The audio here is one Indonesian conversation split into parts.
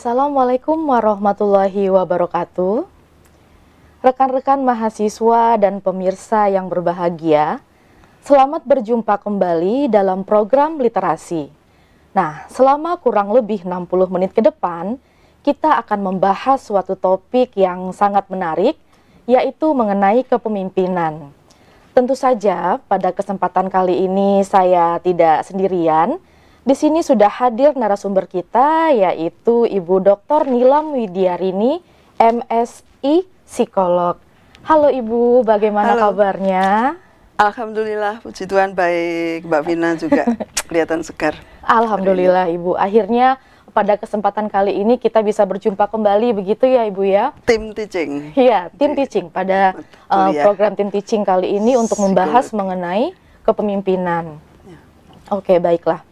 Assalamualaikum warahmatullahi wabarakatuh. Rekan-rekan mahasiswa dan pemirsa yang berbahagia, selamat berjumpa kembali dalam program literasi. Nah, selama kurang lebih 60 menit ke depan, kita akan membahas suatu topik yang sangat menarik, yaitu mengenai kepemimpinan. Tentu saja, pada kesempatan kali ini saya tidak sendirian, di sini sudah hadir narasumber kita yaitu Ibu Dr. Nilam Widiarini, MSI psikolog. Halo Ibu, bagaimana Halo. kabarnya? Alhamdulillah, puji Tuhan baik. Mbak Vina juga kelihatan segar. Alhamdulillah iya. Ibu, akhirnya pada kesempatan kali ini kita bisa berjumpa kembali begitu ya Ibu ya. Tim teaching. Iya, tim teaching pada uh, program tim teaching kali ini untuk membahas Psikolog. mengenai kepemimpinan. Ya. Oke, baiklah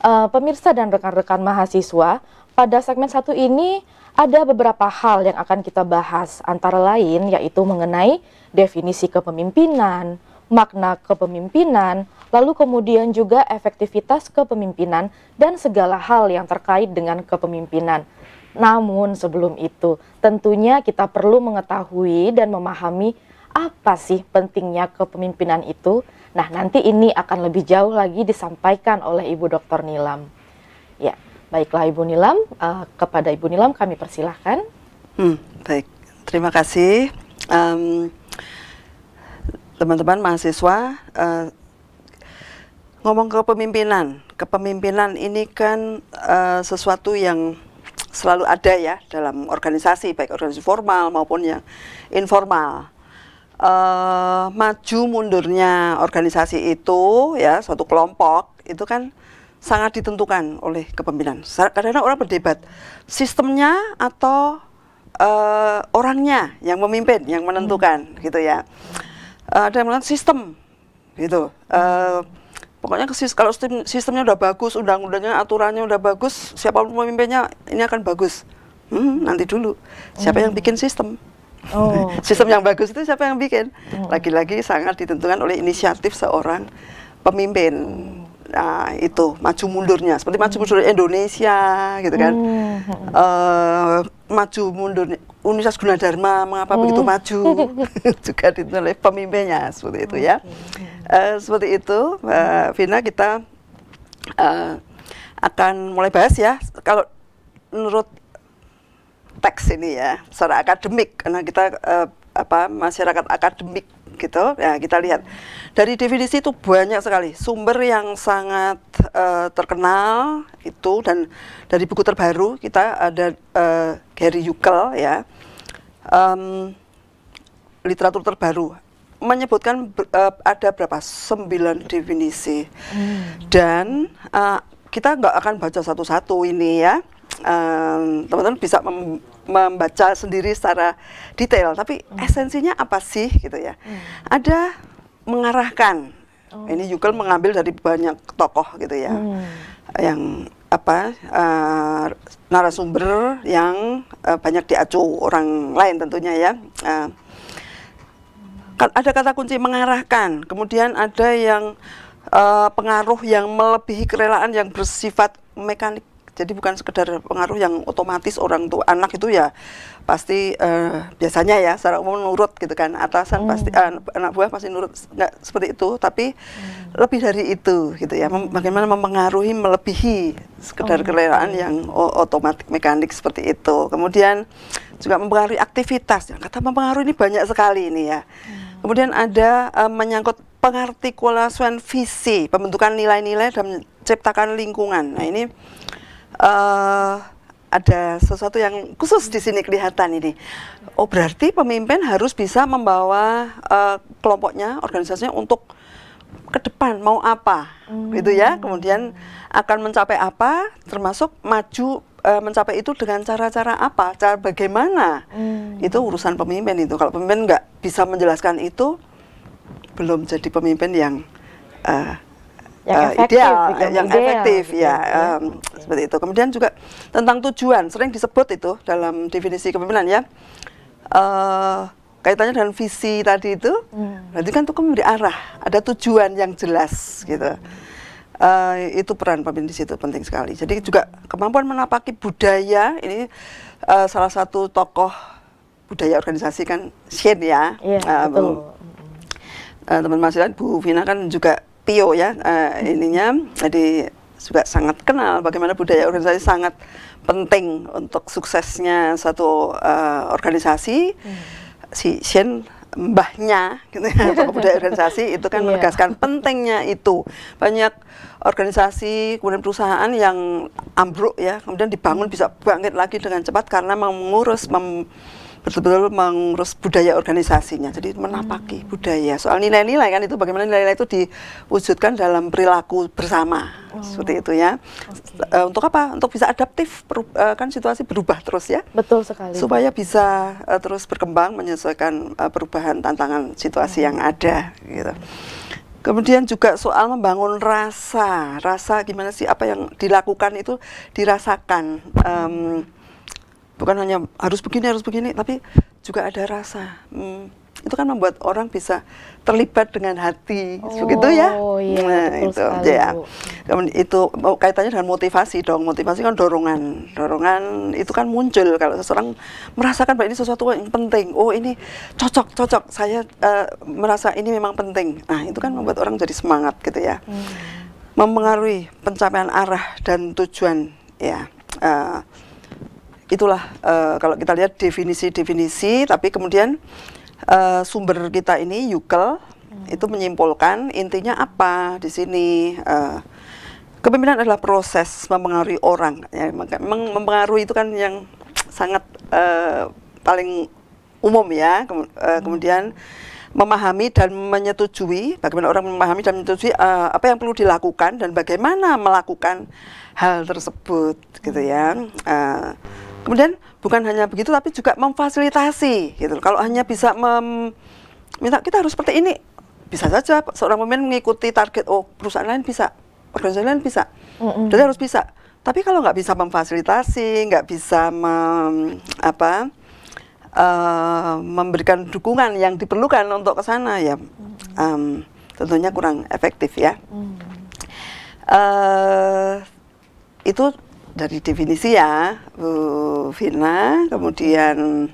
uh, pemirsa dan rekan-rekan mahasiswa, pada segmen satu ini ada beberapa hal yang akan kita bahas, antara lain yaitu mengenai definisi kepemimpinan, makna kepemimpinan, lalu kemudian juga efektivitas kepemimpinan, dan segala hal yang terkait dengan kepemimpinan. Namun sebelum itu, tentunya kita perlu mengetahui dan memahami apa sih pentingnya kepemimpinan itu Nah, nanti ini akan lebih jauh lagi disampaikan oleh Ibu Dr. Nilam. Ya, baiklah Ibu Nilam, uh, kepada Ibu Nilam kami persilahkan. Hmm, baik, terima kasih. teman teman-teman mahasiswa, uh, ngomong kepemimpinan. Kepemimpinan ini kan uh, sesuatu yang selalu ada ya dalam organisasi, baik organisasi formal maupun yang informal uh, maju mundurnya organisasi itu ya suatu kelompok itu kan sangat ditentukan oleh kepemimpinan. karena orang berdebat sistemnya atau uh, orangnya yang memimpin, yang menentukan hmm. gitu ya. Uh, ada yang bilang sistem gitu. Uh, pokoknya kalau sistemnya udah bagus, undang-undangnya, aturannya udah bagus, siapa pun pemimpinnya ini akan bagus. Hmm, nanti dulu. Siapa hmm. yang bikin sistem? Oh. Sistem yang bagus itu siapa yang bikin? Oh. Lagi-lagi oh. sangat ditentukan oleh inisiatif seorang pemimpin. Nah, itu maju mundurnya seperti maju hmm. mundur Indonesia gitu kan. hmm. Uh, maju mundur Universitas Gunadarma mengapa begitu maju juga ditentukan oleh pemimpinnya seperti itu ya. Uh, seperti itu, uh, Vina kita uh, akan mulai bahas ya. Kalau menurut teks ini ya secara akademik karena kita uh, apa masyarakat akademik gitu ya kita lihat dari definisi itu banyak sekali sumber yang sangat uh, terkenal itu dan dari buku terbaru kita ada uh, Gary Yukel ya um, literatur terbaru menyebutkan uh, ada berapa sembilan definisi hmm. dan uh, kita nggak akan baca satu-satu ini ya teman-teman um, bisa mem membaca sendiri secara detail tapi hmm. esensinya apa sih gitu ya hmm. ada mengarahkan oh. ini Yukel mengambil dari banyak tokoh gitu ya hmm. yang apa uh, narasumber yang uh, banyak diacu orang lain tentunya ya uh, ada kata kunci mengarahkan kemudian ada yang uh, pengaruh yang melebihi kerelaan yang bersifat mekanik jadi bukan sekedar pengaruh yang otomatis orang tua anak itu ya pasti uh, biasanya ya secara umum nurut gitu kan. Atasan hmm. pasti uh, anak buah pasti nurut nggak seperti itu, tapi hmm. lebih dari itu gitu ya. Mem bagaimana mempengaruhi melebihi sekedar oh. Iya. yang otomatis mekanik seperti itu. Kemudian juga mempengaruhi aktivitas. Kata mempengaruhi ini banyak sekali ini ya. Hmm. Kemudian ada uh, menyangkut pengartikulasian visi, pembentukan nilai-nilai dan menciptakan lingkungan. Nah ini uh, ada sesuatu yang khusus di sini kelihatan ini. Oh berarti pemimpin harus bisa membawa uh, kelompoknya, organisasinya untuk ke depan mau apa, hmm. gitu ya. Kemudian akan mencapai apa, termasuk maju uh, mencapai itu dengan cara-cara apa, cara bagaimana. Hmm. Itu urusan pemimpin itu. Kalau pemimpin nggak bisa menjelaskan itu, belum jadi pemimpin yang uh, yang uh, efektif, ideal, gitu, yang, yang ideal, efektif gitu, ya, Um, ya. ehm, okay. Iya. seperti itu. Kemudian juga tentang tujuan sering disebut itu dalam definisi kepemimpinan ya. Uh, kaitannya dengan visi tadi itu, hmm. berarti kan itu kan memberi arah, ada tujuan yang jelas gitu. Uh, itu peran pemimpin di situ penting sekali. Jadi juga kemampuan menapaki budaya ini uh, salah satu tokoh budaya organisasi kan Shen ya, iya, uh, betul. teman Mas Bu Vina kan juga Tio ya uh, ininya jadi juga sangat kenal bagaimana budaya organisasi sangat penting untuk suksesnya satu uh, eh, organisasi hmm. si Shen mbahnya gitu ya, budaya organisasi itu kan iya. menegaskan pentingnya itu banyak organisasi kemudian perusahaan yang ambruk ya kemudian dibangun bisa bangkit lagi dengan cepat karena mengurus mem betul-betul mengurus budaya organisasinya. Jadi menapaki hmm. budaya. Soal nilai-nilai kan itu bagaimana nilai-nilai itu diwujudkan dalam perilaku bersama. Oh. Seperti itu ya. Okay. Eh, untuk apa? Untuk bisa adaptif eh, kan situasi berubah terus ya. Betul sekali. Supaya bisa eh, terus berkembang menyesuaikan perubahan tantangan situasi hmm. yang ada gitu. Kemudian juga soal membangun rasa, rasa gimana sih apa yang dilakukan itu dirasakan. Um, bukan hanya harus begini harus begini tapi juga ada rasa hmm, itu kan membuat orang bisa terlibat dengan hati oh, begitu ya oh, iya, nah, itu ya itu kaitannya dengan motivasi dong motivasi kan dorongan dorongan itu kan muncul kalau seseorang merasakan bahwa ini sesuatu yang penting oh ini cocok cocok saya uh, merasa ini memang penting nah itu kan membuat orang jadi semangat gitu ya hmm. mempengaruhi pencapaian arah dan tujuan ya uh, itulah uh, kalau kita lihat definisi-definisi tapi kemudian uh, sumber kita ini Yukel hmm. itu menyimpulkan intinya apa di sini uh, kepemimpinan adalah proses mempengaruhi orang ya, memang mempengaruhi itu kan yang sangat uh, paling umum ya Kem uh, hmm. kemudian memahami dan menyetujui bagaimana orang memahami dan menyetujui uh, apa yang perlu dilakukan dan bagaimana melakukan hal tersebut gitu ya uh, Kemudian bukan hanya begitu tapi juga memfasilitasi gitu. Kalau hanya bisa meminta kita harus seperti ini, bisa saja seorang pemain mengikuti target oh perusahaan lain bisa, organisasi lain bisa. Mm -hmm. Jadi harus bisa. Tapi kalau nggak bisa memfasilitasi, nggak bisa mem, apa uh, memberikan dukungan yang diperlukan untuk ke sana ya, um, tentunya kurang efektif ya. Mm. Uh, itu dari definisi ya Bu Vina kemudian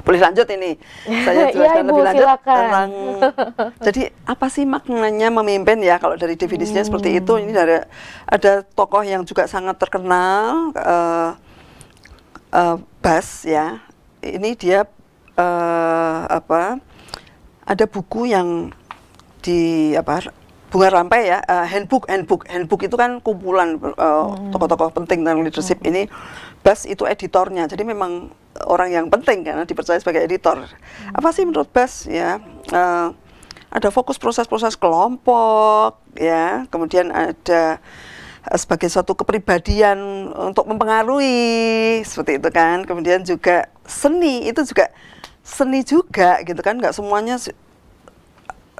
boleh lanjut ini saya iya, jelaskan ya, Ibu, lebih lanjut silakan. tentang jadi apa sih maknanya memimpin ya kalau dari definisinya hmm. seperti itu ini dari ada tokoh yang juga sangat terkenal uh, uh, Bas ya ini dia uh, apa ada buku yang di apa bunga rampai ya uh, handbook handbook handbook itu kan kumpulan eh, hmm. tokoh-tokoh uh, tokoh penting tentang leadership hmm. ini Bas itu editornya jadi memang orang yang penting karena dipercaya sebagai editor hmm. apa sih menurut Bas ya uh, ada fokus proses-proses kelompok ya kemudian ada sebagai suatu kepribadian untuk mempengaruhi seperti itu kan kemudian juga seni itu juga seni juga gitu kan nggak semuanya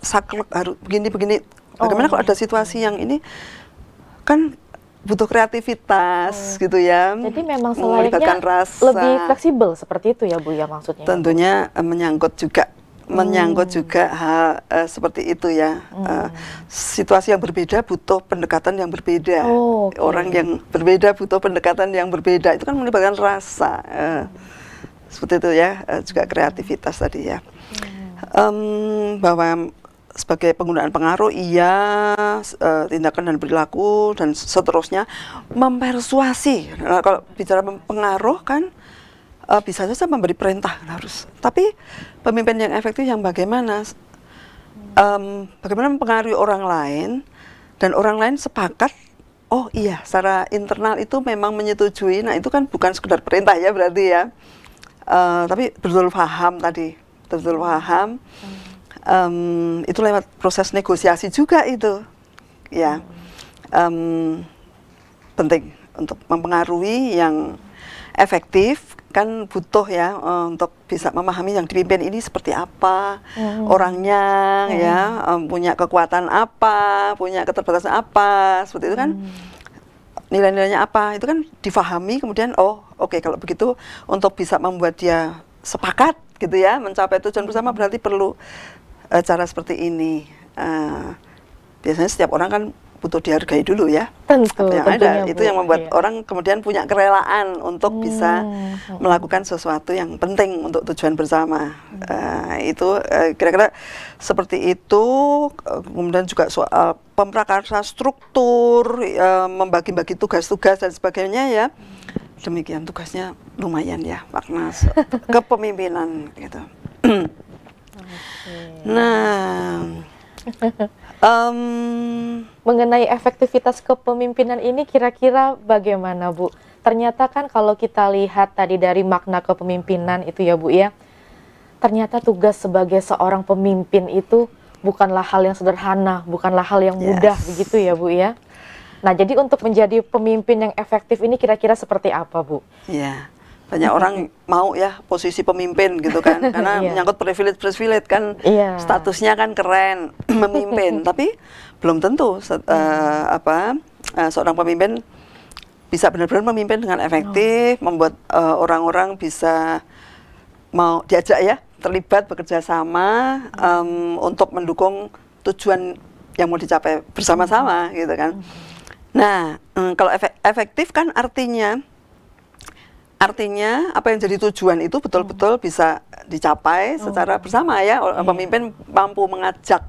saklek harus begini begini Bagaimana oh, kalau ada situasi yang ini kan butuh kreativitas hmm. gitu ya. Jadi memang mm, selayaknya rasa. lebih fleksibel seperti itu ya Bu ya maksudnya. Tentunya ya, menyangkut juga hmm. menyangkut juga hal uh, seperti itu ya. Hmm. Uh, situasi yang berbeda butuh pendekatan yang berbeda. Oh, okay. Orang yang berbeda butuh pendekatan yang berbeda. Itu kan melibatkan rasa. Uh, seperti itu ya, uh, juga hmm. kreativitas hmm. tadi ya. Um, bahwa sebagai penggunaan pengaruh iya uh, tindakan dan perilaku dan seterusnya mempersuasi nah, kalau bicara pengaruh kan uh, bisa saja memberi perintah harus tapi pemimpin yang efektif yang bagaimana um, bagaimana mempengaruhi orang lain dan orang lain sepakat oh iya secara internal itu memang menyetujui nah itu kan bukan sekedar perintah ya berarti ya uh, tapi betul paham tadi betul paham hmm um, itu lewat proses negosiasi juga itu ya um, penting untuk mempengaruhi yang efektif kan butuh ya e, untuk bisa memahami yang dipimpin ini seperti apa hmm. orangnya hmm. ya um, punya kekuatan apa punya keterbatasan apa seperti itu kan hmm. nilai-nilainya apa itu kan difahami kemudian oh oke okay, kalau begitu untuk bisa membuat dia sepakat gitu ya mencapai tujuan bersama berarti perlu uh, cara seperti ini uh, biasanya setiap orang kan butuh dihargai dulu ya Tentu, apa yang ada Bu, itu yang membuat iya. orang kemudian punya kerelaan untuk hmm. bisa hmm. melakukan sesuatu yang penting untuk tujuan bersama hmm. uh, itu kira-kira uh, seperti itu uh, kemudian juga soal pemprakarsa struktur uh, membagi-bagi tugas-tugas dan sebagainya ya demikian tugasnya lumayan ya Pak kepemimpinan gitu Nah, um, mengenai efektivitas kepemimpinan ini kira-kira bagaimana Bu? Ternyata kan kalau kita lihat tadi dari makna kepemimpinan itu ya Bu ya, ternyata tugas sebagai seorang pemimpin itu bukanlah hal yang sederhana, bukanlah hal yang mudah yes. begitu ya Bu ya. Nah, jadi untuk menjadi pemimpin yang efektif ini kira-kira seperti apa, Bu? Ya banyak orang mau ya posisi pemimpin gitu kan karena yeah. menyangkut privilege privilege kan yeah. statusnya kan keren memimpin tapi belum tentu uh, apa uh, seorang pemimpin bisa benar-benar memimpin dengan efektif oh. membuat eh, orang-orang uh, bisa mau diajak ya terlibat bekerja sama um, untuk mendukung tujuan yang mau dicapai bersama-sama hmm. gitu kan hmm. nah um, kalau efek efektif kan artinya Artinya apa yang jadi tujuan itu betul-betul hmm. bisa dicapai hmm. secara bersama ya iya. pemimpin mampu mengajak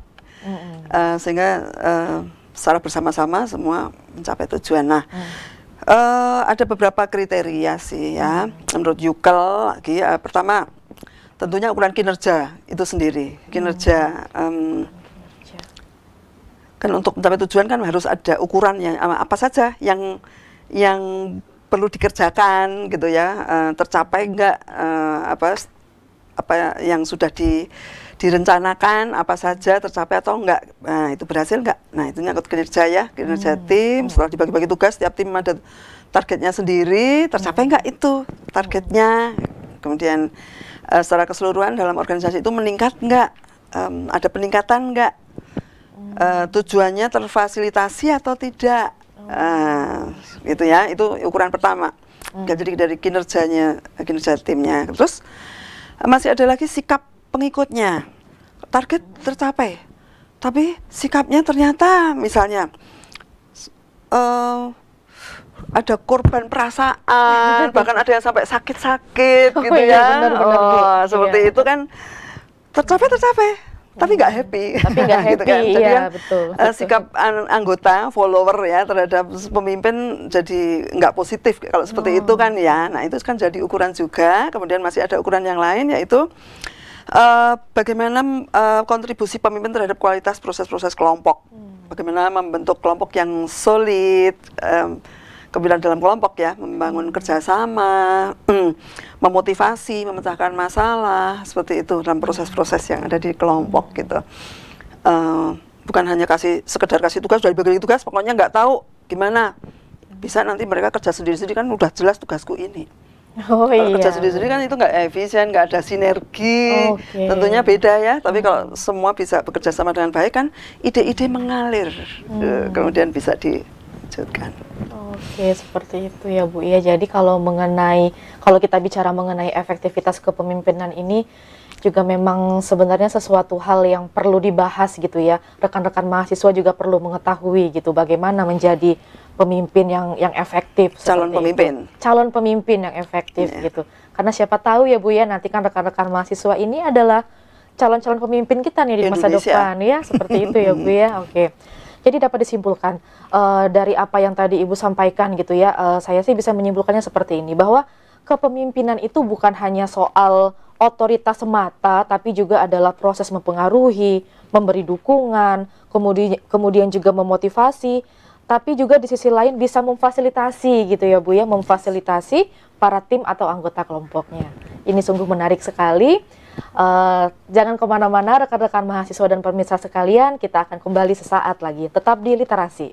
uh, sehingga uh, secara bersama-sama semua mencapai tujuan. Nah, uh, ada beberapa kriteria sih ya menurut Yukel lagi uh, pertama tentunya ukuran kinerja itu sendiri kinerja um, kan untuk mencapai tujuan kan harus ada ukurannya apa saja yang yang perlu dikerjakan gitu ya uh, tercapai enggak uh, eh, apa apa yang sudah di direncanakan apa saja tercapai atau enggak nah itu berhasil enggak nah itu nyangkut kinerja ya kinerja hmm. tim setelah dibagi-bagi tugas tiap tim ada targetnya sendiri tercapai hmm. enggak itu targetnya kemudian uh, secara keseluruhan dalam organisasi itu meningkat enggak um, ada peningkatan enggak hmm. uh, tujuannya terfasilitasi atau tidak Uh, itu ya, itu ukuran pertama. Hmm. Jadi dari kinerjanya, kinerja timnya. Terus eh, masih ada lagi sikap pengikutnya. Target tercapai, tapi sikapnya ternyata misalnya uh, ada korban perasaan, bahkan ada yang sampai sakit-sakit oh, gitu iya, ya. benar, benar, oh, seperti iya. itu kan tercapai tercapai tapi nggak happy, tapi nggak happy, gitu kan. Jadi iya, kan, eh, betul, sikap anggota, follower ya terhadap pemimpin jadi nggak positif kalau seperti oh. itu kan ya. Hmm. Nah itu kan jadi ukuran juga. Kemudian masih ada ukuran yang lain yaitu uh, bagaimana uh, kontribusi pemimpin terhadap kualitas proses-proses kelompok. Hmm. Bagaimana membentuk kelompok yang solid. Um, kebilan dalam kelompok ya, membangun kerjasama, hmm, memotivasi, memecahkan masalah, seperti itu dalam proses-proses yang ada di kelompok gitu. Uh, bukan hanya kasih sekedar kasih tugas, sudah diberi tugas, pokoknya nggak tahu gimana. Bisa nanti mereka kerja sendiri-sendiri kan udah jelas tugasku ini. Oh, kalau iya. kerja sendiri-sendiri kan itu nggak efisien, nggak ada sinergi, okay. tentunya beda ya. Tapi hmm. kalau semua bisa bekerja sama dengan baik kan, ide-ide mengalir, eh, hmm. kemudian bisa di dilanjutkan. Oke, seperti itu ya Bu. Ya, jadi kalau mengenai kalau kita bicara mengenai efektivitas kepemimpinan ini juga memang sebenarnya sesuatu hal yang perlu dibahas gitu ya. Rekan-rekan mahasiswa juga perlu mengetahui gitu bagaimana menjadi pemimpin yang yang efektif. Calon pemimpin. Itu. Calon pemimpin yang efektif yeah. gitu. Karena siapa tahu ya Bu ya nanti kan rekan-rekan mahasiswa ini adalah calon-calon pemimpin kita nih di Indonesia. masa depan ya, seperti itu ya Bu ya. Oke. Okay. Jadi dapat disimpulkan uh, dari apa yang tadi Ibu sampaikan gitu ya, uh, saya sih bisa menyimpulkannya seperti ini bahwa kepemimpinan itu bukan hanya soal otoritas semata, tapi juga adalah proses mempengaruhi, memberi dukungan, kemudi kemudian juga memotivasi, tapi juga di sisi lain bisa memfasilitasi gitu ya Bu ya, memfasilitasi para tim atau anggota kelompoknya. Ini sungguh menarik sekali. Uh, jangan kemana-mana rekan-rekan mahasiswa dan pemirsa sekalian, kita akan kembali sesaat lagi. Tetap di literasi.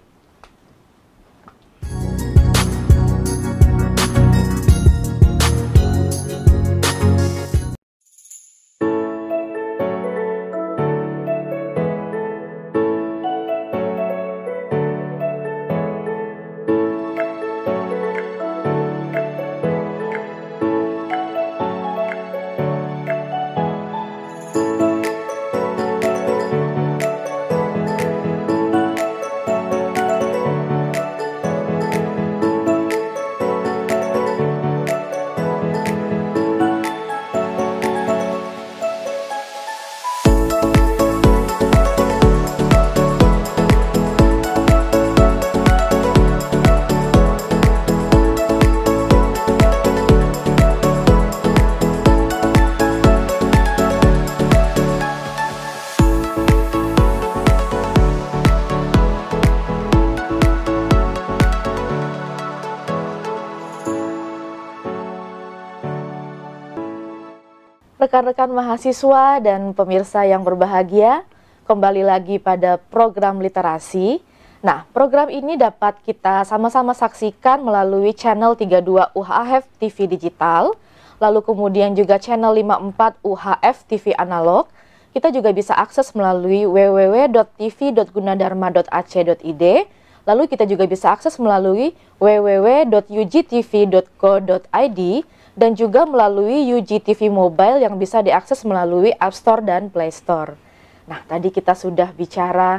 rekan-rekan mahasiswa dan pemirsa yang berbahagia, kembali lagi pada program literasi. Nah, program ini dapat kita sama-sama saksikan melalui channel 32 UHF TV Digital, lalu kemudian juga channel 54 UHF TV Analog. Kita juga bisa akses melalui www.tv.gunadarma.ac.id, lalu kita juga bisa akses melalui www.ugtv.co.id, dan juga melalui UGTV Mobile yang bisa diakses melalui App Store dan Play Store. Nah, tadi kita sudah bicara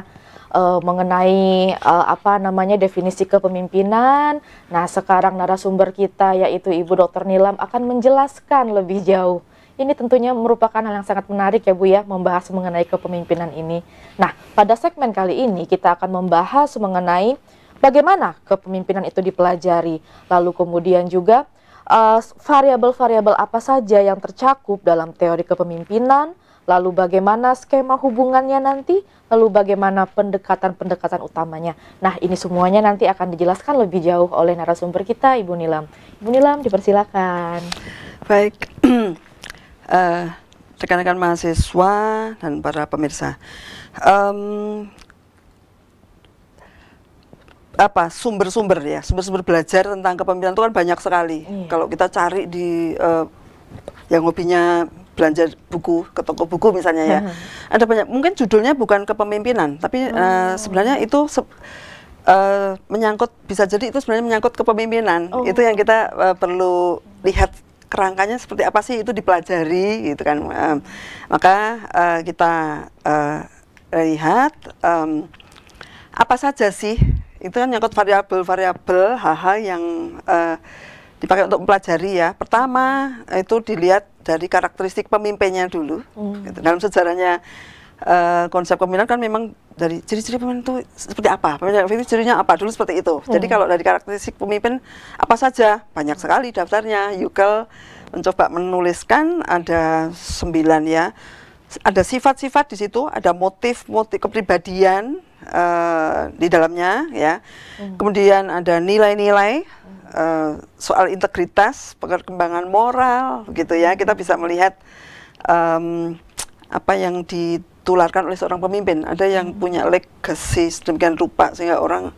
uh, mengenai uh, apa namanya definisi kepemimpinan. Nah, sekarang narasumber kita yaitu Ibu Dr. Nilam akan menjelaskan lebih jauh. Ini tentunya merupakan hal yang sangat menarik ya Bu ya membahas mengenai kepemimpinan ini. Nah, pada segmen kali ini kita akan membahas mengenai bagaimana kepemimpinan itu dipelajari, lalu kemudian juga Eh, variabel-variabel apa saja yang tercakup dalam teori kepemimpinan, lalu bagaimana skema hubungannya nanti, lalu bagaimana pendekatan-pendekatan utamanya. Nah, ini semuanya nanti akan dijelaskan lebih jauh oleh narasumber kita, Ibu Nilam. Ibu Nilam, dipersilakan. Baik, eh, rekan-rekan uh, mahasiswa dan para pemirsa. Um, apa sumber-sumber ya sumber-sumber belajar tentang kepemimpinan itu kan banyak sekali iya. kalau kita cari di uh, yang hobinya belanja buku ke toko buku misalnya ya hmm. ada banyak mungkin judulnya bukan kepemimpinan tapi oh. uh, sebenarnya itu se uh, menyangkut bisa jadi itu sebenarnya menyangkut kepemimpinan oh. itu yang kita uh, perlu lihat kerangkanya seperti apa sih itu dipelajari gitu kan uh, maka uh, kita uh, lihat um, apa saja sih itu kan nyangkut variabel-variabel hal-hal yang uh, dipakai untuk mempelajari ya. Pertama itu dilihat dari karakteristik pemimpinnya dulu. Hmm. Gitu. Dalam sejarahnya uh, konsep pemimpin kan memang dari ciri-ciri pemimpin itu seperti apa? Pemimpin itu cirinya apa dulu seperti itu. Hmm. Jadi kalau dari karakteristik pemimpin apa saja banyak sekali daftarnya. Yukel mencoba menuliskan ada sembilan ya. Ada sifat-sifat di situ, ada motif, motif kepribadian, uh, di dalamnya ya. Hmm. Kemudian ada nilai-nilai uh, soal integritas, perkembangan moral gitu ya. Kita bisa melihat um, apa yang ditularkan oleh seorang pemimpin. Ada yang hmm. punya legacy sedemikian rupa sehingga orang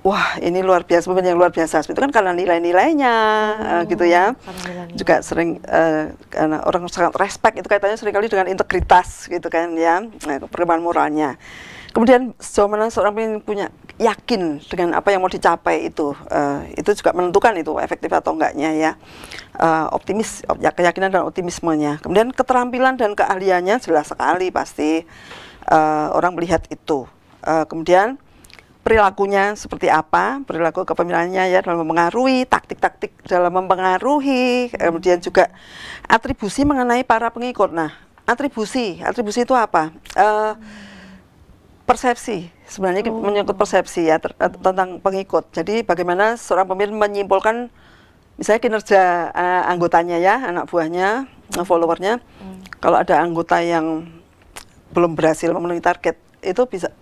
wah ini luar biasa pemimpin yang luar biasa itu kan karena nilai-nilainya eh, hmm. gitu ya -nilai. juga sering uh, karena orang sangat respect itu kaitannya seringkali dengan integritas gitu kan ya nah, perkembangan moralnya Kemudian sejauh mana seorang pemimpin punya yakin dengan apa yang mau dicapai itu, uh, itu juga menentukan itu efektif atau enggaknya ya. Uh, optimis, op, ya, keyakinan dan optimismenya. Kemudian keterampilan dan keahliannya jelas sekali pasti uh, orang melihat itu. Uh, kemudian perilakunya seperti apa, perilaku kepemimpinannya ya dalam mempengaruhi, taktik-taktik dalam mempengaruhi, kemudian juga atribusi mengenai para pengikut. Nah, atribusi, atribusi itu apa? Uh, hmm persepsi sebenarnya oh. menyangkut persepsi ya ter, eh, tentang pengikut. Jadi bagaimana seorang pemimpin menyimpulkan misalnya kinerja uh, anggotanya ya, anak buahnya, hmm. followernya. Hmm. Kalau ada anggota yang belum berhasil memenuhi target, itu bisa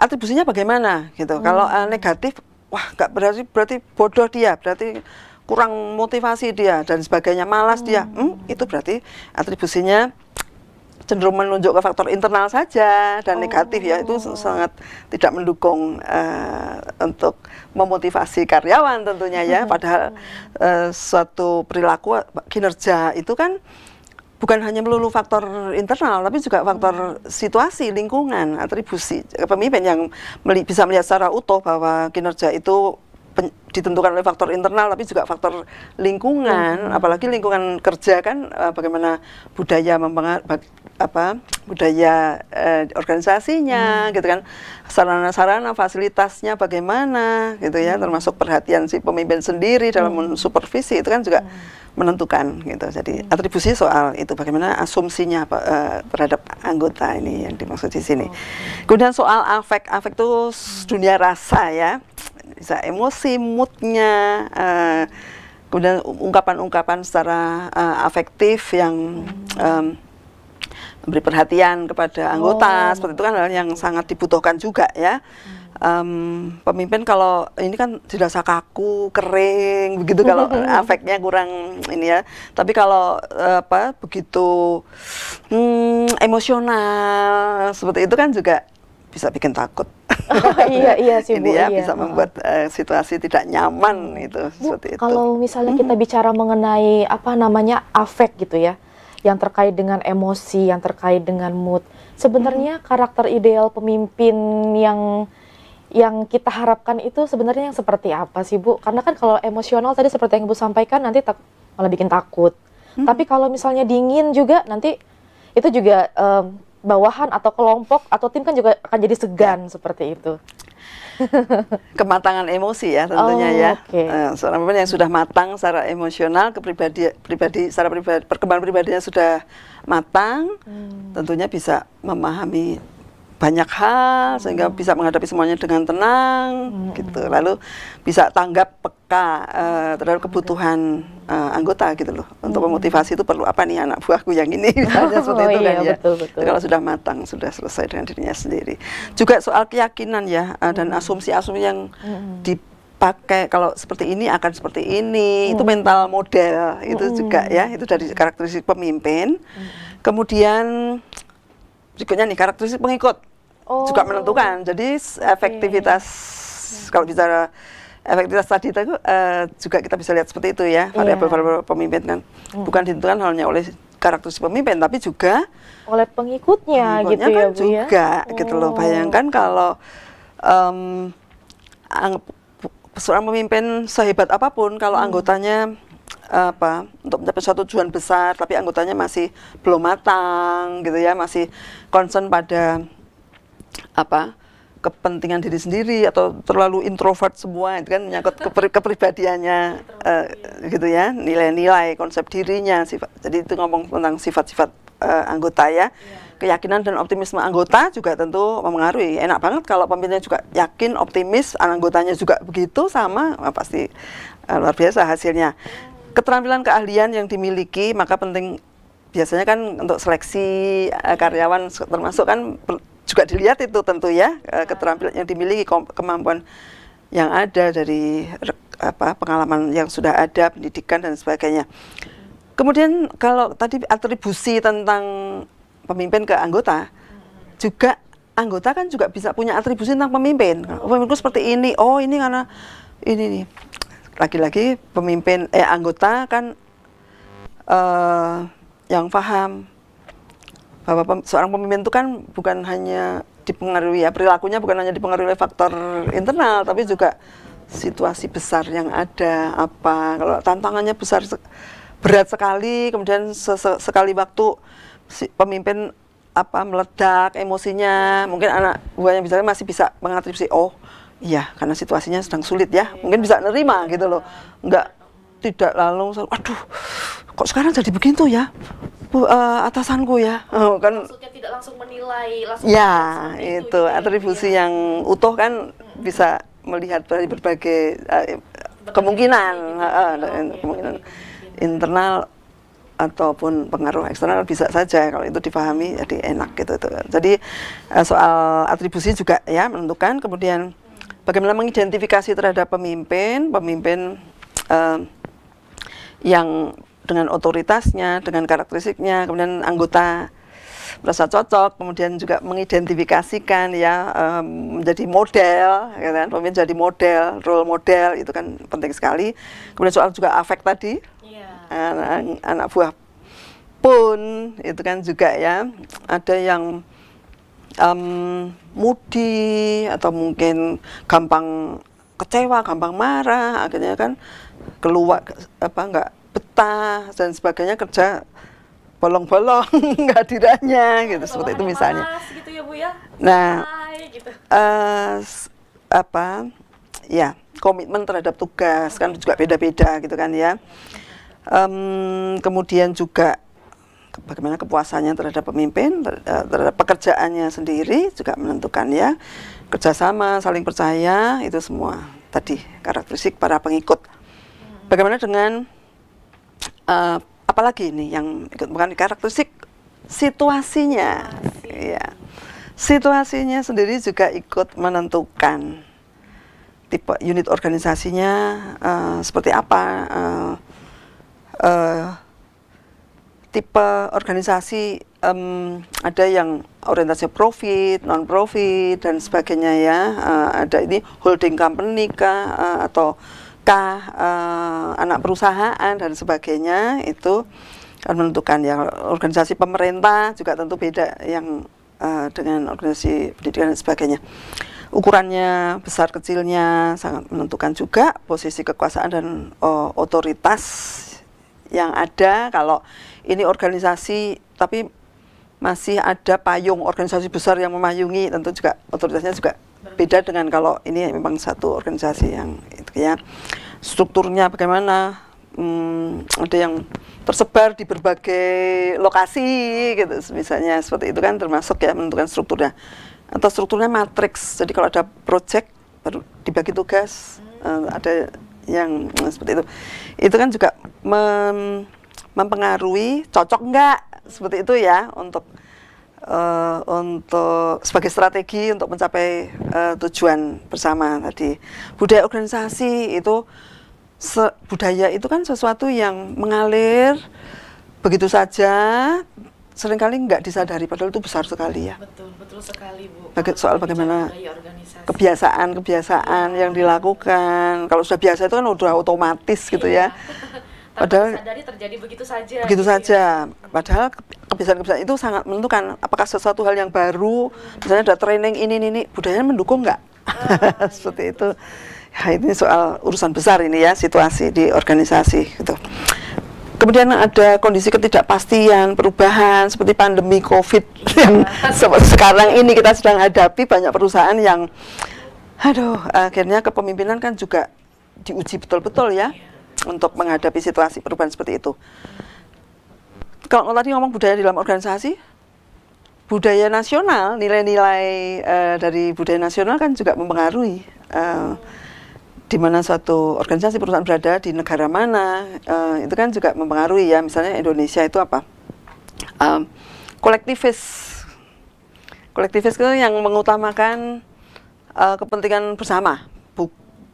atribusinya bagaimana gitu. Hmm. Kalau uh, negatif, wah nggak berarti berarti bodoh dia, berarti kurang motivasi dia dan sebagainya, malas hmm. dia. Hmm, itu berarti atribusinya cenderung menunjuk ke faktor internal saja dan oh. negatif ya itu oh. sangat tidak mendukung uh, untuk memotivasi karyawan tentunya ya padahal uh, suatu perilaku kinerja itu kan bukan hanya melulu faktor internal tapi juga faktor situasi lingkungan atribusi pemimpin yang meli bisa melihat secara utuh bahwa kinerja itu ditentukan oleh faktor internal tapi juga faktor lingkungan hmm. apalagi lingkungan kerja kan uh, bagaimana budaya apa budaya eh, organisasinya hmm. gitu kan sarana-sarana fasilitasnya bagaimana gitu ya hmm. termasuk perhatian si pemimpin sendiri dalam hmm. supervisi itu kan juga hmm. menentukan gitu jadi hmm. atribusi soal itu bagaimana asumsinya apa, eh, terhadap anggota ini yang dimaksud di sini oh. kemudian soal afek afek itu hmm. dunia rasa ya bisa emosi, moodnya, uh, kemudian ungkapan-ungkapan secara uh, afektif yang um, memberi perhatian kepada anggota, oh. seperti itu kan hal yang sangat dibutuhkan juga ya. Hmm um, pemimpin kalau ini kan dirasa kaku, kering, begitu kalau efeknya kurang ini ya. Tapi kalau eh, apa begitu hmm, emosional seperti itu kan juga bisa bikin takut. iya iya sih Bu. Ini ya iya. bisa membuat uh, situasi tidak nyaman itu Bu, seperti itu. Kalau misalnya kita bicara mengenai apa namanya afek gitu ya, yang terkait dengan emosi, yang terkait dengan mood. Sebenarnya hmm. karakter ideal pemimpin yang yang kita harapkan itu sebenarnya yang seperti apa sih Bu? Karena kan kalau emosional tadi seperti yang Bu sampaikan nanti tak, malah bikin takut. Hmm. Tapi kalau misalnya dingin juga nanti itu juga um, bawahan atau kelompok atau tim kan juga akan jadi segan ya. seperti itu. Kematangan emosi ya tentunya oh, ya. Okay. Eh, seorang pemimpin yang sudah matang secara emosional, kepribadi pribadi secara pribadi perkembangan pribadinya sudah matang, hmm. tentunya bisa memahami banyak hal sehingga hmm. bisa menghadapi semuanya dengan tenang hmm. gitu lalu bisa tanggap peka uh, terhadap kebutuhan uh, anggota gitu loh untuk hmm. memotivasi itu perlu apa nih anak buahku yang ini oh, misalnya oh, seperti itu kan iya, kan ya betul, betul. kalau sudah matang sudah selesai dengan dirinya sendiri juga soal keyakinan ya uh, dan hmm. asumsi-asumsi yang hmm. di kalau seperti ini akan seperti ini hmm. itu mental model itu hmm. juga ya itu dari karakteristik pemimpin hmm. kemudian berikutnya nih karakteristik pengikut oh. juga menentukan. Jadi iya, iya. efektivitas okay. Iya. kalau bicara efektivitas tadi itu uh, juga kita bisa lihat seperti itu ya variabel-variabel yeah. pemimpin kan hmm. bukan ditentukan hanya oleh karakter si pemimpin tapi juga oleh pengikutnya, pengikutnya gitu ya, kan ya juga ya? gitu loh oh. bayangkan kalau um, seorang pemimpin sehebat apapun kalau hmm. anggotanya apa untuk mencapai suatu tujuan besar tapi anggotanya masih belum matang gitu ya masih concern pada apa kepentingan diri sendiri atau terlalu introvert semua itu kan menyangkut keper, kepribadiannya uh, gitu ya nilai-nilai konsep dirinya sifat jadi itu ngomong tentang sifat-sifat uh, anggota ya iya. keyakinan dan optimisme anggota juga tentu mempengaruhi enak banget kalau pemimpinnya juga yakin optimis anggotanya juga begitu sama pasti uh, luar biasa hasilnya keterampilan keahlian yang dimiliki maka penting biasanya kan untuk seleksi karyawan termasuk kan juga dilihat itu tentu ya, eh, iya. keterampilan yang dimiliki kemampuan yang ada dari apa pengalaman yang sudah ada pendidikan dan sebagainya. Kemudian kalau tadi atribusi tentang pemimpin ke anggota juga anggota kan juga bisa punya atribusi tentang pemimpin. Oh, pemimpinku seperti ini. Oh, ini karena ini nih. Lagi-lagi pemimpin eh anggota kan uh, yang paham bahwa pem, seorang pemimpin itu kan bukan hanya dipengaruhi ya perilakunya bukan hanya dipengaruhi oleh faktor internal tapi juga situasi besar yang ada apa kalau tantangannya besar berat sekali kemudian sekali waktu si pemimpin apa meledak emosinya mungkin anak buahnya bisa masih bisa mengatripsi oh iya karena situasinya sedang sulit ya mungkin bisa nerima gitu loh Enggak tidak lalu aduh kok sekarang jadi begitu ya uh, atasanku ya oh, kan maksudnya tidak langsung menilai langsung ya itu, itu ya, atribusi ya. yang utuh kan hmm. bisa melihat dari berbagai uh, kemungkinan uh, oh, kemungkinan okay. internal ataupun pengaruh eksternal bisa saja kalau itu dipahami jadi enak gitu itu Jadi soal atribusi juga ya menentukan kemudian bagaimana mengidentifikasi terhadap pemimpin, pemimpin uh, yang dengan otoritasnya, dengan karakteristiknya, kemudian anggota merasa cocok, kemudian juga mengidentifikasikan ya um, menjadi model, ya kan, pemimpin jadi model, role model itu kan penting sekali. Kemudian soal juga afek tadi, yeah. anak, anak buah pun itu kan juga ya ada yang um, mudi atau mungkin gampang kecewa, gampang marah, akhirnya kan keluar apa enggak betah dan sebagainya kerja bolong-bolong nggak diranya gitu seperti itu misalnya. gitu ya, Bu, ya? Nah, Hai, gitu. uh, apa ya komitmen terhadap tugas kan juga beda-beda gitu kan ya. Um, kemudian juga bagaimana kepuasannya terhadap pemimpin eh, terhadap pekerjaannya sendiri juga menentukan ya kerjasama saling percaya itu semua tadi karakteristik para pengikut. Bagaimana dengan uh, apalagi ini yang ikut bukan karakteristik situasinya Situasi. ya situasinya sendiri juga ikut menentukan tipe unit organisasinya uh, seperti apa uh, uh, tipe organisasi um, ada yang orientasi profit non profit dan sebagainya ya uh, ada ini holding company kah uh, atau uh, anak perusahaan dan sebagainya itu akan menentukan yang organisasi pemerintah juga tentu beda yang uh, dengan organisasi pendidikan dan sebagainya ukurannya besar kecilnya sangat menentukan juga posisi kekuasaan dan uh, otoritas yang ada kalau ini organisasi tapi masih ada payung organisasi besar yang memayungi tentu juga otoritasnya juga beda dengan kalau ini memang satu organisasi yang itu ya strukturnya bagaimana hmm, ada yang tersebar di berbagai lokasi gitu misalnya seperti itu kan termasuk ya menentukan strukturnya atau strukturnya matriks jadi kalau ada project baru dibagi tugas eh, ada yang eh, seperti itu itu kan juga mem mempengaruhi cocok enggak seperti itu ya untuk uh, untuk sebagai strategi untuk mencapai uh, tujuan bersama tadi. Budaya organisasi itu budaya itu kan sesuatu yang mengalir begitu saja seringkali nggak disadari padahal itu besar sekali ya. Betul, betul sekali Bu. soal bagaimana kebiasaan-kebiasaan yang dilakukan. Kalau sudah biasa itu kan udah otomatis gitu iya. ya, ya. Padahal terjadi begitu saja. Begitu gitu ya. saja. Ya. Padahal kebiasaan-kebiasaan itu sangat menentukan apakah sesuatu hal yang baru misalnya ada training ini ini, ini budayanya mendukung nggak oh, seperti itu ya ini soal urusan besar ini ya situasi di organisasi gitu kemudian ada kondisi ketidakpastian, perubahan seperti pandemi COVID yang ah. sekarang ini kita sedang hadapi banyak perusahaan yang, aduh, akhirnya kepemimpinan kan juga diuji betul-betul ya iya. untuk menghadapi situasi perubahan seperti itu kalau tadi ngomong budaya di dalam organisasi, budaya nasional, nilai-nilai uh, dari budaya nasional kan juga mempengaruhi uh, di mana suatu organisasi perusahaan berada di negara mana, uh, itu kan juga mempengaruhi ya. Misalnya Indonesia itu apa? Um, kolektivis, kolektivis itu yang mengutamakan uh, kepentingan bersama,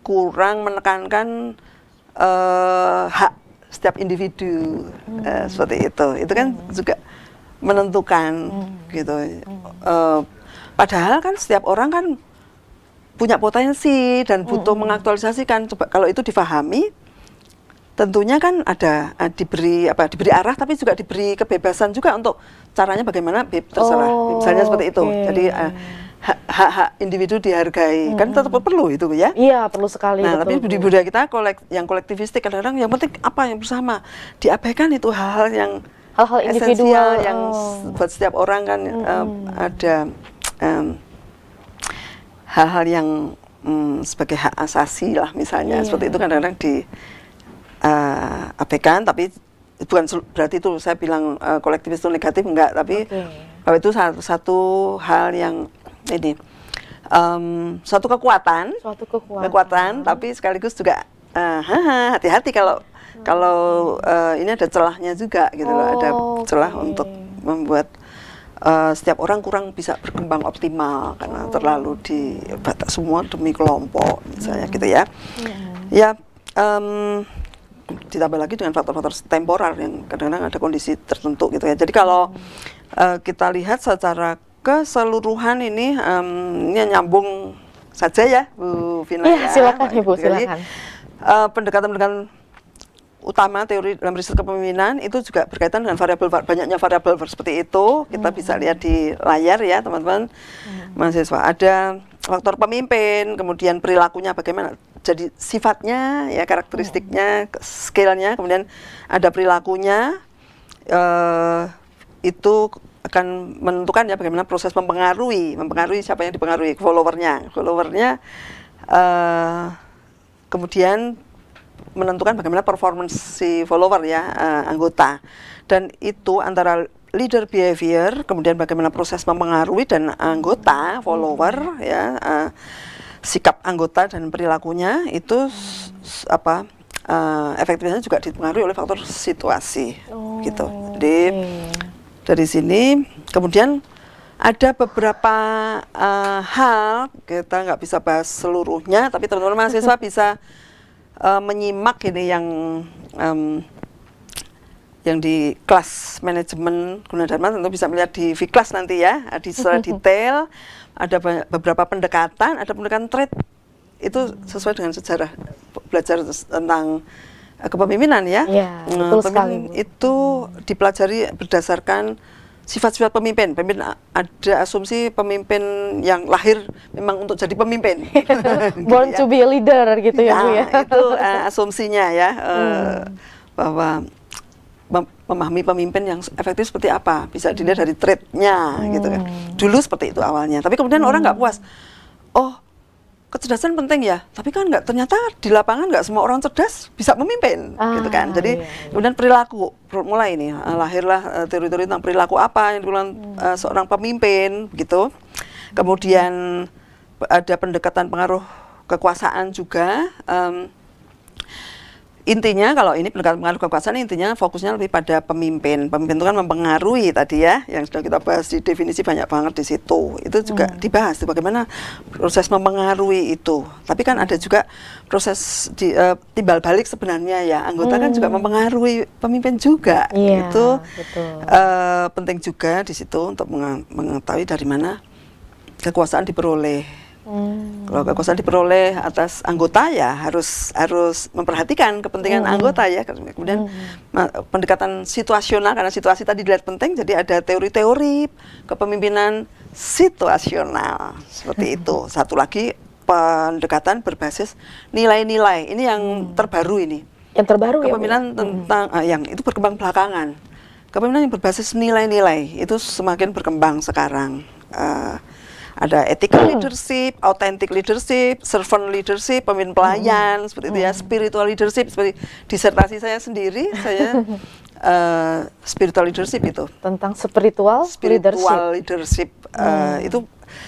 kurang menekankan uh, hak setiap individu hmm. uh, seperti itu itu kan hmm. juga menentukan hmm. gitu hmm. Uh, padahal kan setiap orang kan punya potensi dan butuh hmm. mengaktualisasikan coba kalau itu difahami tentunya kan ada uh, diberi apa diberi arah tapi juga diberi kebebasan juga untuk caranya bagaimana terserah oh, misalnya seperti itu jadi uh, hak-hak individu dihargai. Hmm. Kan tetap perlu itu ya. Iya, perlu sekali. Nah, tapi di budaya kita kolek, yang kolektivistik kadang-kadang yang penting apa yang bersama diabaikan itu hal-hal yang hal-hal individual yang oh. buat setiap orang kan hmm. uh, ada hal hal-hal yang um, sebagai hak asasi lah misalnya yeah. seperti itu kadang-kadang di uh, abaikan tapi bukan berarti itu saya bilang uh, kolektivis itu negatif enggak tapi okay. itu satu, satu hal yang ini um, suatu kekuatan, suatu kekuatan, kekuatan tapi sekaligus juga eh, hati hati-hati kalau hmm. kalau uh, ini ada celahnya juga gitu oh, loh, ada oh, celah untuk membuat uh, setiap orang kurang bisa berkembang optimal karena oh. terlalu batas semua demi kelompok misalnya hmm. gitu ya. Yeah. Ya um, ditambah lagi dengan faktor-faktor temporal yang kadang-kadang ada kondisi tertentu gitu ya. Jadi kalau hmm. uh, kita lihat secara keseluruhan ini um, ini ya nyambung saja ya Bu Vina. Iya, ya. silakan Ibu, silakan. Eh, pendekatan-pendekatan dengan utama teori dalam riset kepemimpinan itu juga berkaitan dengan variabel banyaknya variabel seperti itu kita hmm. bisa lihat di layar ya teman-teman hmm. mahasiswa ada faktor pemimpin kemudian perilakunya bagaimana jadi sifatnya ya karakteristiknya hmm. skillnya kemudian ada perilakunya uh, itu akan menentukan ya bagaimana proses mempengaruhi, mempengaruhi siapa yang dipengaruhi, followernya, followernya, uh, kemudian menentukan bagaimana performance si follower ya uh, anggota, dan itu antara leader behavior, kemudian bagaimana proses mempengaruhi dan anggota follower ya uh, sikap anggota dan perilakunya itu apa uh, efektivitasnya juga dipengaruhi oleh faktor situasi oh, gitu, jadi okay dari sini. Kemudian ada beberapa uh, hal kita nggak bisa bahas seluruhnya, tapi teman-teman mahasiswa bisa uh, menyimak ini yang um, yang di kelas manajemen Gunadarma tentu bisa melihat di Viklas nanti ya, di secara detail ada beberapa pendekatan, ada pendekatan trade itu sesuai dengan sejarah belajar tentang kepemimpinan ya. ya betul Pemimpin sekali. itu dipelajari berdasarkan sifat-sifat pemimpin. Pemimpin ada asumsi pemimpin yang lahir memang untuk jadi pemimpin. Born gitu ya. to be ya. a leader gitu ya, ya ya. Itu uh, asumsinya ya uh, hmm. bahwa memahami pemimpin yang efektif seperti apa bisa dilihat dari traitnya hmm. gitu kan. Hmm. Dulu seperti itu awalnya, tapi kemudian hmm. orang nggak hmm. puas. Oh kecerdasan penting ya, tapi kan nggak ternyata di lapangan nggak semua orang cerdas bisa memimpin, ah, gitu kan. Jadi iya, iya. kemudian perilaku mulai ini eh, lahirlah eh, teori-teori tentang perilaku apa yang dibilang hmm. uh, seorang pemimpin, gitu. Kemudian ada pendekatan pengaruh kekuasaan juga. Um, intinya kalau ini pengaruh kekuasaan intinya fokusnya lebih pada pemimpin. Pemimpin itu kan mempengaruhi tadi ya yang sudah kita bahas di definisi banyak banget di situ. Itu juga hmm. dibahas bagaimana proses mempengaruhi itu. Tapi kan ada juga proses di, uh, timbal balik sebenarnya ya. Anggota hmm. kan juga hmm. mempengaruhi pemimpin juga. Yeah, itu betul. Uh, penting juga di situ untuk mengetahui dari mana kekuasaan diperoleh Hmm. Kalau kekuasaan diperoleh atas anggota ya harus harus memperhatikan kepentingan hmm. anggota ya. Kemudian hmm. pendekatan situasional karena situasi tadi dilihat penting, jadi ada teori-teori kepemimpinan situasional seperti hmm. itu. Satu lagi pendekatan berbasis nilai-nilai. Ini yang hmm. terbaru ini. Yang terbaru ya, ya? kepemimpinan ya. tentang hmm. uh, yang itu berkembang belakangan. Kepemimpinan yang berbasis nilai-nilai itu semakin berkembang sekarang. Uh, ada ethical hmm. leadership, authentic leadership, servant leadership, pemimpin hmm. pelayan, hmm. seperti itu ya, hmm. spiritual leadership seperti disertasi saya sendiri saya uh, spiritual leadership itu. Tentang spiritual spiritual leadership, leadership uh, itu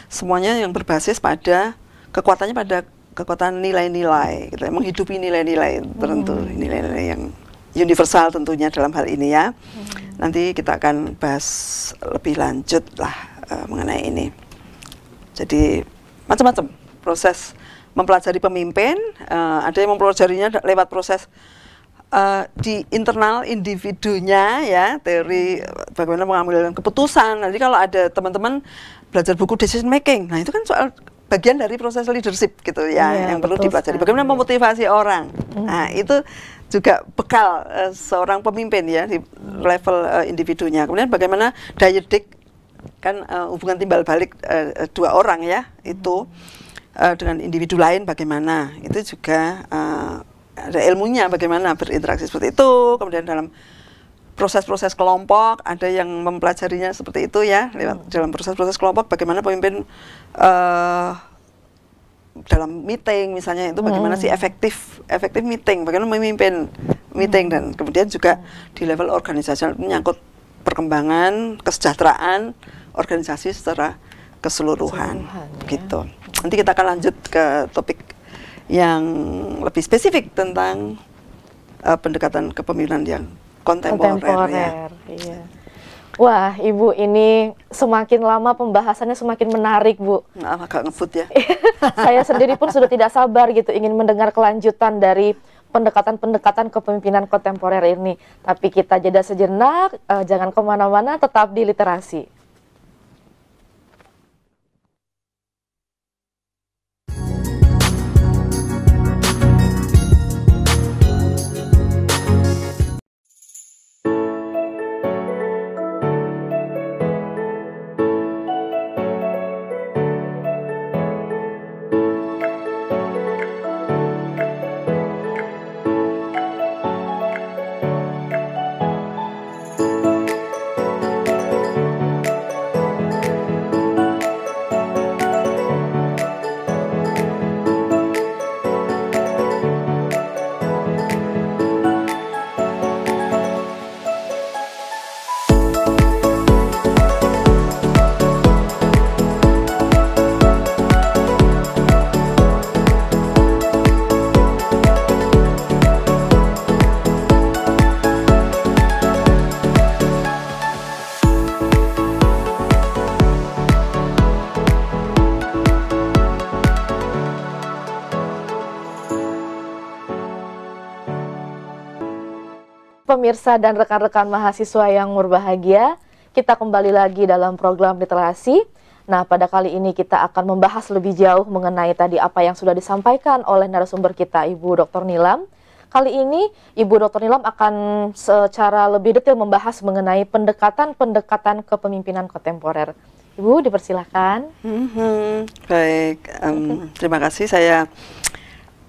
semuanya yang berbasis pada kekuatannya pada kekuatan nilai-nilai, gitu, ya, menghidupi nilai-nilai tertentu, nilai-nilai yang universal tentunya dalam hal ini ya. Nanti kita akan bahas lebih lanjut lah uh, mengenai ini. Jadi macam-macam proses mempelajari pemimpin, uh, ada yang mempelajarinya lewat proses uh, di internal individunya ya, teori bagaimana mengambil keputusan. Nanti kalau ada teman-teman belajar buku decision making, nah itu kan soal bagian dari proses leadership gitu ya, ya yang perlu dipelajari. Bagaimana memotivasi orang. Hmm. Nah, itu juga bekal uh, seorang pemimpin ya di level uh, individunya. Kemudian bagaimana dietik kan uh, hubungan timbal balik uh, dua orang ya itu uh, dengan individu lain bagaimana itu juga uh, ada ilmunya bagaimana berinteraksi seperti itu kemudian dalam proses-proses kelompok ada yang mempelajarinya seperti itu ya lewat hmm. dalam proses-proses kelompok bagaimana pemimpin uh, dalam meeting misalnya itu bagaimana hmm. sih efektif efektif meeting bagaimana memimpin meeting hmm. dan kemudian juga di level organisasi menyangkut perkembangan kesejahteraan organisasi secara keseluruhan, keseluruhan ya. gitu. Ya. Nanti kita akan lanjut ke topik yang lebih spesifik tentang uh, pendekatan kepemimpinan yang kontemporer, ya. Iya. Wah, Ibu ini semakin lama pembahasannya semakin menarik, Bu. Nah, agak ngefut ya. Saya sendiri pun sudah tidak sabar gitu ingin mendengar kelanjutan dari pendekatan-pendekatan kepemimpinan kontemporer ini. Tapi kita jeda sejenak, eh, jangan kemana-mana, tetap di literasi. pemirsa dan rekan-rekan mahasiswa yang berbahagia. Kita kembali lagi dalam program literasi. Nah, pada kali ini kita akan membahas lebih jauh mengenai tadi apa yang sudah disampaikan oleh narasumber kita, Ibu Dr. Nilam. Kali ini Ibu Dr. Nilam akan secara lebih detail membahas mengenai pendekatan-pendekatan kepemimpinan kontemporer. Ibu, dipersilahkan. Mm -hmm. Baik, um, terima kasih. Saya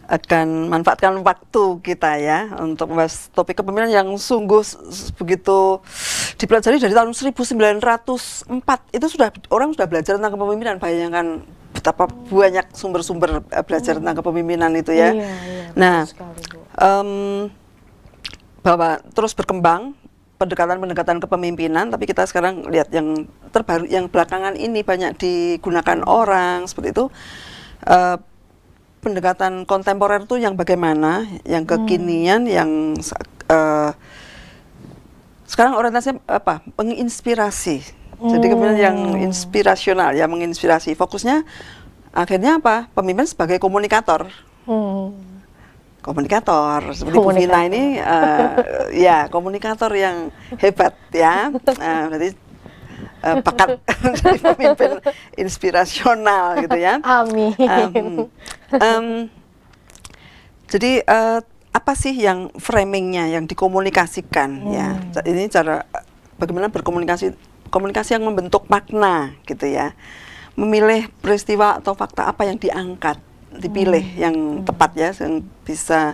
akan manfaatkan waktu kita ya untuk membahas topik kepemimpinan yang sungguh begitu dipelajari dari tahun 1904 itu sudah orang sudah belajar tentang kepemimpinan bayangkan betapa banyak sumber-sumber eh, belajar tentang kepemimpinan itu ya. Iya, iya, nah, um, bahwa terus berkembang pendekatan-pendekatan kepemimpinan, tapi kita sekarang lihat yang terbaru, yang belakangan ini banyak digunakan orang seperti itu. Uh, pendekatan kontemporer itu yang bagaimana, yang kekinian, hmm. yang uh, sekarang orientasinya apa? Menginspirasi. Hmm. Jadi kemudian yang hmm. inspirasional, yang menginspirasi. Fokusnya akhirnya apa? Pemimpin sebagai komunikator. Hmm. Komunikator seperti komunikator. Bu Vina ini, uh, ya komunikator yang hebat ya. Uh, berarti uh, pekat jadi pemimpin inspirasional gitu ya. Amin. Um, um, jadi uh, apa sih yang framingnya yang dikomunikasikan hmm. ya? Ini cara bagaimana berkomunikasi komunikasi yang membentuk makna gitu ya. Memilih peristiwa atau fakta apa yang diangkat, dipilih hmm. yang tepat ya, yang bisa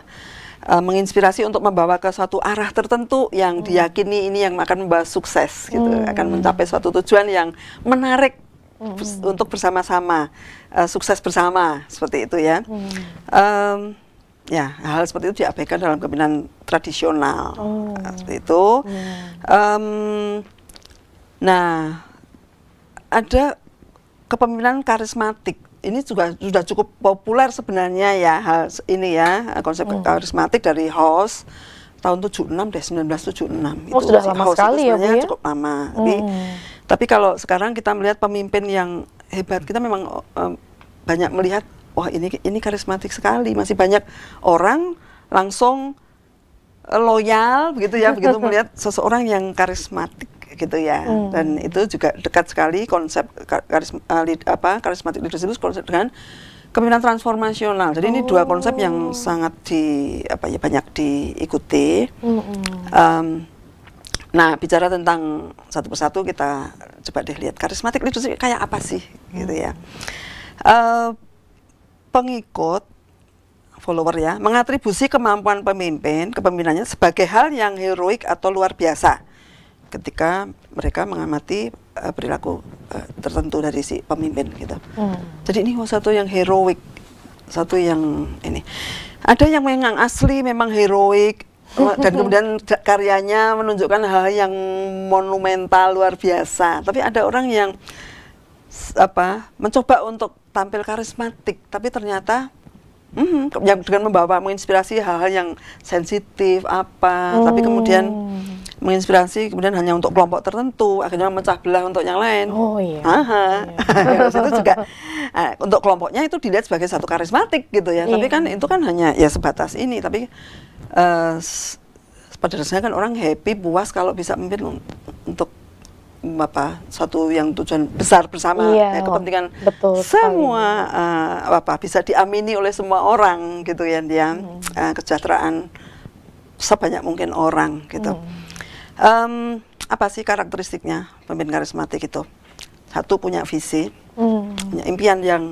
uh, menginspirasi untuk membawa ke suatu arah tertentu yang hmm. diyakini ini yang akan membawa sukses gitu hmm. akan mencapai suatu tujuan yang menarik hmm. untuk bersama-sama uh, sukses bersama seperti itu ya hmm. um, ya hal seperti itu diabaikan dalam kepemimpinan tradisional oh. seperti itu yeah. Ya. um, nah ada kepemimpinan karismatik ini juga sudah cukup populer sebenarnya ya hal ini ya eh, konsep hmm. karismatik dari host tahun 76 deh 1976 oh, itu sudah lama House sekali itu ya, ya cukup lama hmm. tapi, tapi kalau sekarang kita melihat pemimpin yang hebat kita memang um, banyak melihat wah ini ini karismatik sekali masih banyak orang langsung eh, loyal begitu ya begitu melihat seseorang yang karismatik gitu ya. Hmm. Dan itu juga dekat sekali konsep karisma, eh, apa karismatik leadership itu konsep dengan kepemimpinan transformasional. Jadi oh. ini dua konsep yang oh. sangat di apa ya banyak diikuti. Hmm. Um, nah bicara tentang satu persatu kita coba deh lihat karismatik leadership kayak apa sih hmm. gitu ya. Uh, pengikut follower ya mengatribusi kemampuan pemimpin kepemimpinannya sebagai hal yang heroik atau luar biasa ketika mereka mengamati uh, perilaku uh, tertentu dari si pemimpin gitu. Hmm. Jadi ini satu yang heroik, satu yang ini. Ada yang memang asli memang heroik oh, dan kemudian karyanya menunjukkan hal yang monumental luar biasa. Tapi ada orang yang apa mencoba untuk tampil karismatik, tapi ternyata mm, yang dengan membawa menginspirasi hal-hal yang sensitif apa, oh. tapi kemudian hmm menginspirasi kemudian hanya untuk kelompok tertentu akhirnya memecah belah untuk yang lain oh iya, Aha. iya. itu juga uh, untuk kelompoknya itu dilihat sebagai satu karismatik gitu ya iya. tapi kan itu kan hanya ya sebatas ini tapi uh, pada dasarnya kan orang happy puas kalau bisa memimpin untuk mm, apa satu yang tujuan besar bersama iya, ya, kepentingan betul semua uh, apa bisa diamini oleh semua orang gitu ya dia hmm. uh, kesejahteraan sebanyak mungkin orang gitu. Hmm. Um, apa sih karakteristiknya pemimpin karismatik itu? Satu punya visi, hmm. punya impian yang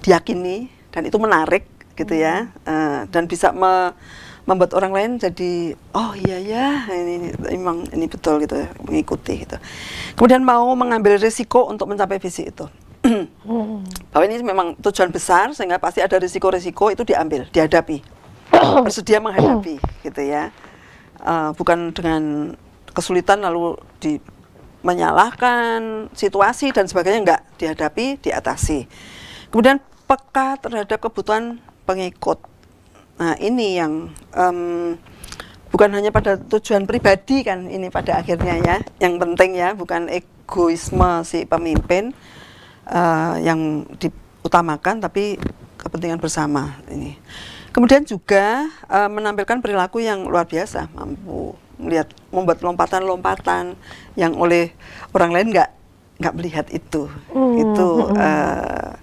diyakini dan itu menarik gitu ya, uh, dan bisa me membuat orang lain jadi oh iya ya ini emang ini betul gitu ya, mengikuti gitu kemudian mau mengambil risiko untuk mencapai visi itu hmm. bahwa ini memang tujuan besar sehingga pasti ada risiko-risiko itu diambil dihadapi bersedia menghadapi gitu ya uh, bukan dengan kesulitan lalu di menyalahkan situasi dan sebagainya enggak dihadapi, diatasi. Kemudian peka terhadap kebutuhan pengikut. Nah, ini yang um, bukan hanya pada tujuan pribadi kan ini pada akhirnya ya. Yang penting ya bukan egoisme si pemimpin uh, yang diutamakan tapi kepentingan bersama ini. Kemudian juga uh, menampilkan perilaku yang luar biasa, mampu melihat membuat lompatan-lompatan yang oleh orang lain nggak nggak melihat itu mm. itu uh,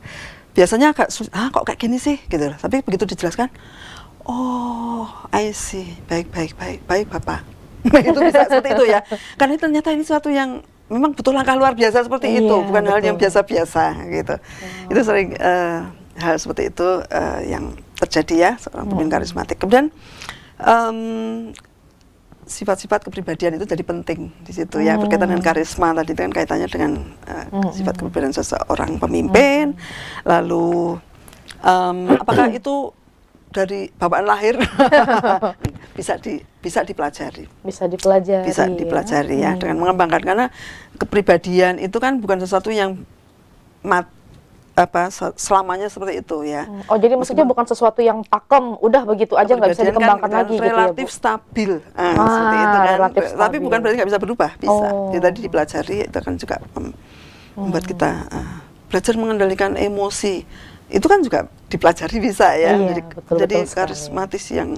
biasanya agak ah kok kayak gini sih gitu tapi begitu dijelaskan oh I see baik baik baik baik bapak nah, itu bisa seperti itu ya karena ternyata ini suatu yang memang butuh langkah luar biasa seperti iya, gitu. iya, itu bukan betul. hal yang biasa-biasa gitu oh. itu sering uh, hal seperti itu uh, yang terjadi ya seorang pemimpin hmm. karismatik. Kemudian um, sifat-sifat kepribadian itu jadi penting di situ ya hmm. berkaitan dengan karisma tadi kan kaitannya dengan uh, sifat kepribadian seseorang pemimpin. Lalu um, apakah itu dari bawaan lahir bisa di bisa dipelajari. Bisa dipelajari. Bisa dipelajari ya, ya hmm. dengan mengembangkan karena kepribadian itu kan bukan sesuatu yang mat, apa selamanya seperti itu ya. Hmm. Oh jadi maksudnya bukan sesuatu yang pakem udah begitu aja nggak bisa kan dikembangkan kan, lagi gitu ya, relatif stabil ah, seperti itu ah, kan. stabil. Tapi bukan berarti nggak bisa berubah bisa. Oh. Ya, tadi dipelajari itu kan juga membuat hmm. kita uh, belajar mengendalikan emosi itu kan juga dipelajari bisa ya. Iya, jadi betul, jadi betul karismatis sekali. yang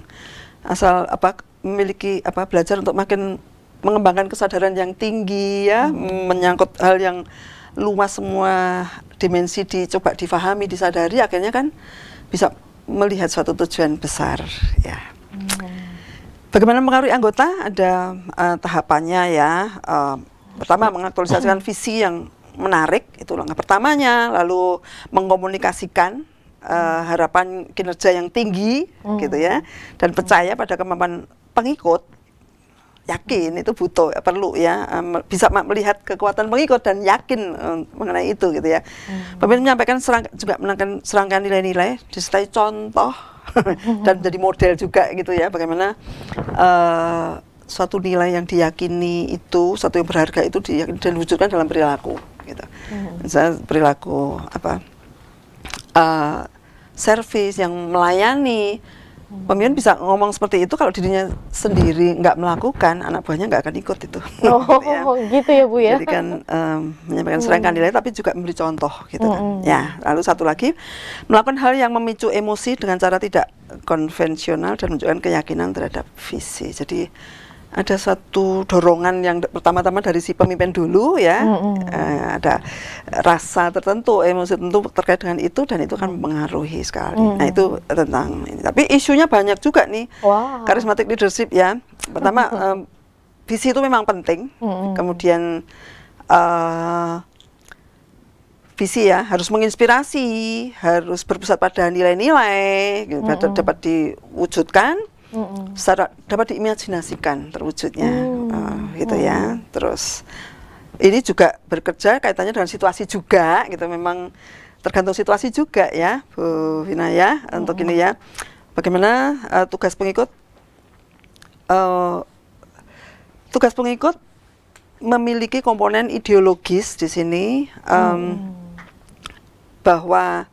asal apa memiliki apa belajar untuk makin mengembangkan kesadaran yang tinggi ya hmm. menyangkut hal yang luas semua dimensi dicoba difahami, disadari, akhirnya kan bisa melihat suatu tujuan besar. Ya. Hmm. Bagaimana mengaruhi anggota? Ada uh, tahapannya ya. Uh, pertama mengaktualisasikan visi yang menarik itu langkah pertamanya, lalu mengkomunikasikan uh, harapan kinerja yang tinggi hmm. gitu ya dan percaya pada kemampuan pengikut yakin itu butuh ya, perlu ya bisa melihat kekuatan pengikut dan yakin mengenai itu gitu ya. Hmm. Pemimpin menyampaikan serang, juga menangkan serangkaian nilai-nilai disertai contoh dan jadi model juga gitu ya bagaimana uh, suatu nilai yang diyakini itu satu yang berharga itu diyakini dan wujudkan dalam perilaku gitu. Hmm. Misalnya perilaku apa? Uh, eh, service yang melayani pemimpin bisa ngomong seperti itu kalau dirinya sendiri nggak melakukan anak buahnya nggak akan ikut itu oh gitu, ya. gitu ya bu ya jadi kan um, menyampaikan serangkaian nilai hmm. tapi juga memberi contoh gitu kan hmm, hmm, ya lalu satu lagi melakukan hal yang memicu emosi dengan cara tidak konvensional dan menunjukkan keyakinan terhadap visi jadi ada satu dorongan yang pertama-tama dari si pemimpin dulu ya mm -hmm. uh, ada rasa tertentu emosi tertentu terkait dengan itu dan itu kan mempengaruhi sekali mm -hmm. nah itu tentang ini tapi isunya banyak juga nih wow. karismatik leadership ya pertama mm -hmm. uh, visi itu memang penting mm -hmm. kemudian uh, visi ya harus menginspirasi harus berpusat pada nilai-nilai mm -hmm. dapat diwujudkan Mm hmm Secara, dapat diimajinasikan terwujudnya, mm. uh, gitu mm. ya. Terus ini juga bekerja kaitannya dengan situasi juga, gitu. Memang tergantung situasi juga ya, Bu Vina ya, mm. untuk ini ya. Bagaimana uh, tugas pengikut? Uh, tugas pengikut memiliki komponen ideologis di sini um, hmm. bahwa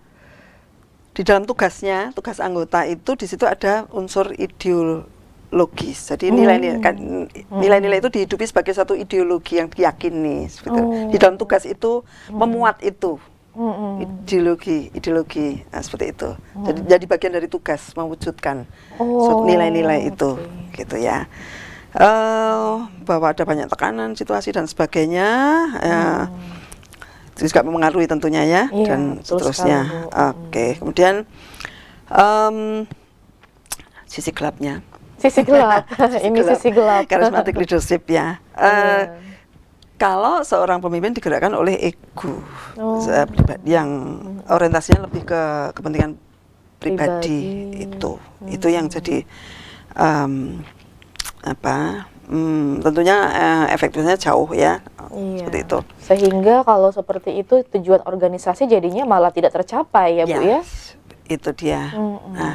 di dalam tugasnya, tugas anggota itu di situ ada unsur ideologis. Jadi nilai-nilai hmm. Kan, hmm. nilai-nilai itu dihidupi sebagai satu ideologi yang diyakini. oh. Di dalam tugas itu hmm. memuat itu hmm. ideologi, ideologi nah, seperti itu. Jadi jadi bagian dari tugas mewujudkan oh, nilai-nilai itu, gitu ya. Uh, bahwa ada banyak tekanan, situasi dan sebagainya. Eh, juga mempengaruhi tentunya ya iya, dan seterusnya. Mm. Oke, okay. Hmm. kemudian um, sisi gelapnya. Sisi gelap. sisi Ini gelap. sisi gelap. Karismatik leadership ya. Uh, eh, yeah. Kalau seorang pemimpin digerakkan oleh ego oh. yang mm. orientasinya lebih ke kepentingan pribadi, pribadi. itu, hmm. itu mm. yang jadi um, apa Hmm, tentunya eh, efektifnya jauh ya, iya. seperti itu. Sehingga kalau seperti itu tujuan organisasi jadinya malah tidak tercapai ya, yes, Bu ya? Itu dia. Mm -hmm. Nah,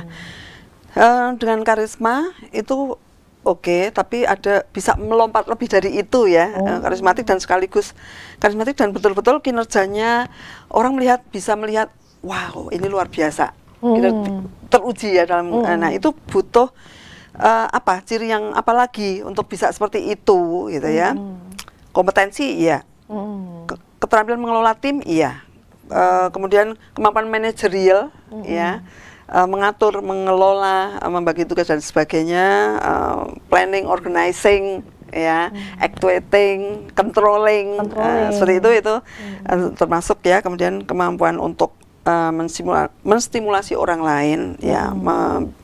eh, dengan karisma itu oke, okay, tapi ada bisa melompat lebih dari itu ya, mm. karismatik dan sekaligus karismatik dan betul-betul kinerjanya orang melihat bisa melihat, wow ini luar biasa, mm. teruji ya dalam. Eh, nah, mm. Nah itu butuh uh, apa ciri yang apa lagi untuk bisa seperti itu gitu ya kompetensi iya hmm. keterampilan mengelola tim iya uh, kemudian kemampuan manajerial hmm. ya uh, mengatur mengelola uh, membagi tugas dan sebagainya uh, planning organizing ya hmm. actuating controlling, controlling. Uh, seperti itu itu hmm. uh, termasuk ya kemudian kemampuan untuk uh, menstimulasi orang lain hmm. ya mm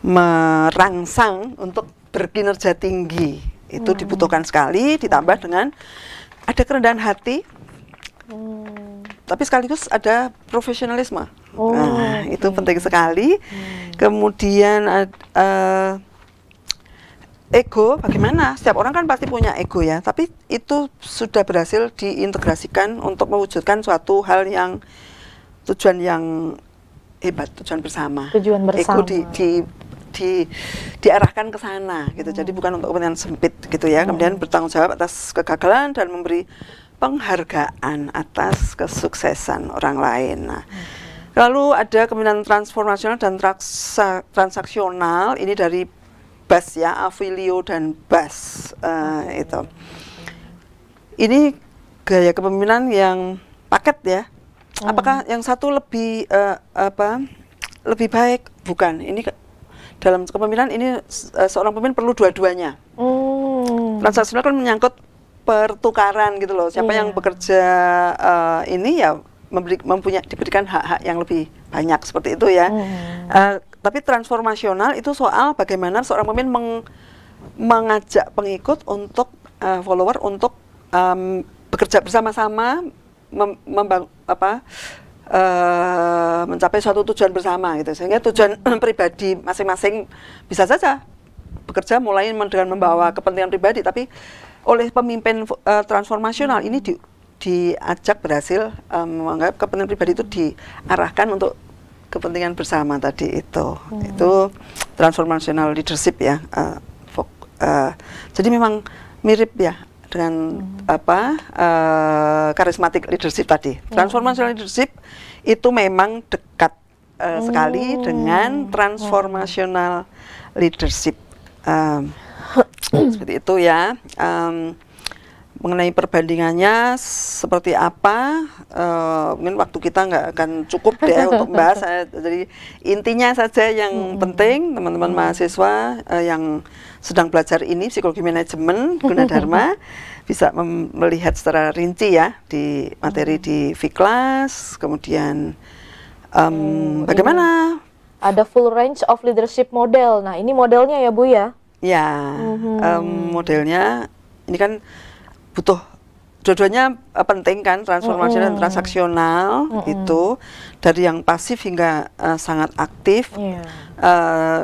merangsang untuk berkinerja tinggi itu hmm. dibutuhkan sekali ditambah dengan ada kerendahan hati hmm. tapi sekaligus ada profesionalisme oh, nah, okay. itu penting sekali hmm. kemudian uh, ego bagaimana setiap orang kan pasti punya ego ya tapi itu sudah berhasil diintegrasikan untuk mewujudkan suatu hal yang tujuan yang hebat tujuan bersama tujuan bersama ego di, di di diarahkan ke sana gitu. Hmm. Jadi bukan untuk kepentingan sempit gitu ya. Hmm. Kemudian bertanggung jawab atas kegagalan dan memberi penghargaan atas kesuksesan orang lain. Nah, hmm. lalu ada kepemimpinan transformasional dan transa transaksional ini dari Bas ya, Avilio dan Bas uh, itu. Ini gaya kepemimpinan yang paket ya. Hmm. Apakah yang satu lebih uh, apa? lebih baik? Bukan. Ini dalam kepemimpinan ini eh, seorang pemimpin perlu dua-duanya. Hmm. Oh. Transaksional kan menyangkut pertukaran gitu loh. Siapa yeah. yang iya. bekerja uh, ini ya memberi, mempunyai diberikan hak-hak yang lebih banyak seperti itu ya. Hmm. Uh, tapi transformasional itu soal bagaimana seorang pemimpin meng, mengajak pengikut untuk uh, follower untuk um, bekerja bersama-sama mem, membang, apa uh, mencapai suatu tujuan bersama gitu sehingga tujuan pribadi masing-masing bisa saja bekerja mulai dengan membawa kepentingan pribadi tapi oleh pemimpin uh, transformasional ini di, diajak berhasil um, menganggap kepentingan pribadi itu diarahkan untuk kepentingan bersama tadi itu hmm. itu transformational leadership ya uh, uh, jadi memang mirip ya dengan hmm. apa uh, karismatik leadership tadi. Iya. Transformational leadership itu memang dekat uh, hmm. sekali oh. dengan iya. transformational leadership. Um, seperti itu ya. Um, mengenai perbandingannya seperti apa uh, mungkin waktu kita nggak akan cukup deh untuk bahas jadi intinya saja yang hmm. penting teman-teman hmm. mahasiswa uh, yang sedang belajar ini psikologi manajemen Gunadarma bisa melihat secara rinci ya di materi hmm. di Viklas kemudian um, hmm, bagaimana ada full range of leadership model nah ini modelnya ya Bu ya ya hmm. um, modelnya ini kan butuh dua-duanya eh, penting kan transformasi mm dan transaksional mm -hmm. itu dari yang pasif hingga uh, sangat aktif yeah. Iya. uh,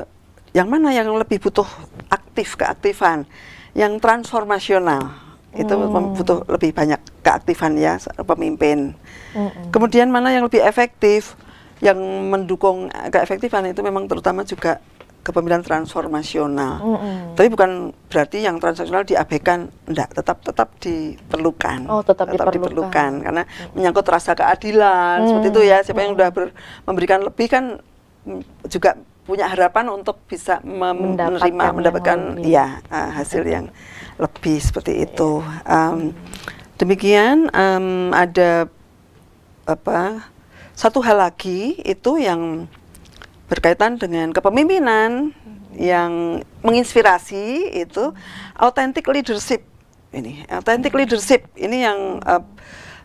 yang mana yang lebih butuh aktif keaktifan yang transformasional itu mm. butuh lebih banyak keaktifan ya pemimpin mm kemudian mana yang lebih efektif yang mendukung eh, keefektifan itu memang terutama juga kepemimpinan transformasional. Mm -hmm. Tapi bukan berarti yang transaksional diabaikan, enggak, tetap tetap diperlukan. Oh, tetap, tetap diperlukan. diperlukan karena mm -hmm. menyangkut rasa keadilan, mm. seperti itu ya. Siapa yang sudah memberikan lebih kan mm, juga punya harapan untuk bisa menerima mendapatkan ya uh, hasil yang lebih seperti itu. Um, demikian um, ada apa satu hal lagi itu yang berkaitan dengan kepemimpinan yang menginspirasi itu authentic leadership ini authentic leadership ini yang uh,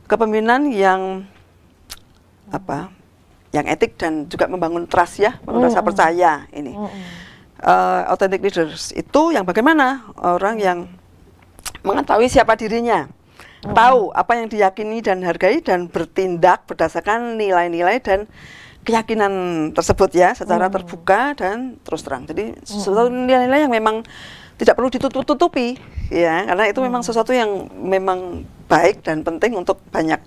kepemimpinan yang apa yang etik dan juga membangun trust ya membangun rasa percaya ini uh, authentic leaders itu yang bagaimana orang yang mengetahui siapa dirinya tahu apa yang diyakini dan hargai dan bertindak berdasarkan nilai-nilai dan keyakinan tersebut ya secara hmm. terbuka dan terus terang. Jadi hmm. sesuatu nilai-nilai yang memang tidak perlu ditutup-tutupi ya karena itu hmm. memang sesuatu yang memang baik dan penting untuk banyak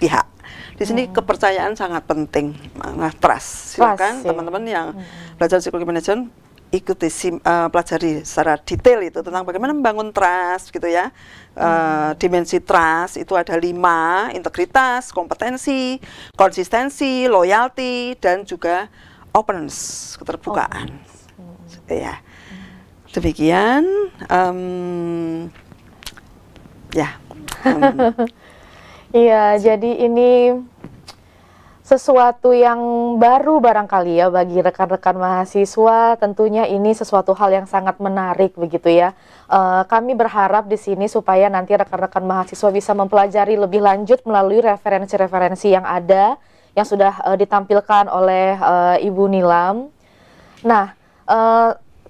pihak. Di sini hmm. kepercayaan sangat penting. Nah, trust. Silakan ya. teman-teman yang hmm. belajar psikologi manajemen ikuti sim, uh, eh, pelajari secara detail itu tentang bagaimana membangun trust gitu ya uh, dimensi trust itu ada lima integritas kompetensi konsistensi loyalty dan juga openness keterbukaan openness. Gitu ya demikian um, ya um, iya hmm. jadi ini sesuatu yang baru barangkali ya bagi rekan-rekan mahasiswa. Tentunya ini sesuatu hal yang sangat menarik begitu ya. E, kami berharap di sini supaya nanti rekan-rekan mahasiswa bisa mempelajari lebih lanjut melalui referensi-referensi yang ada yang sudah e, ditampilkan oleh e, Ibu Nilam. Nah, e,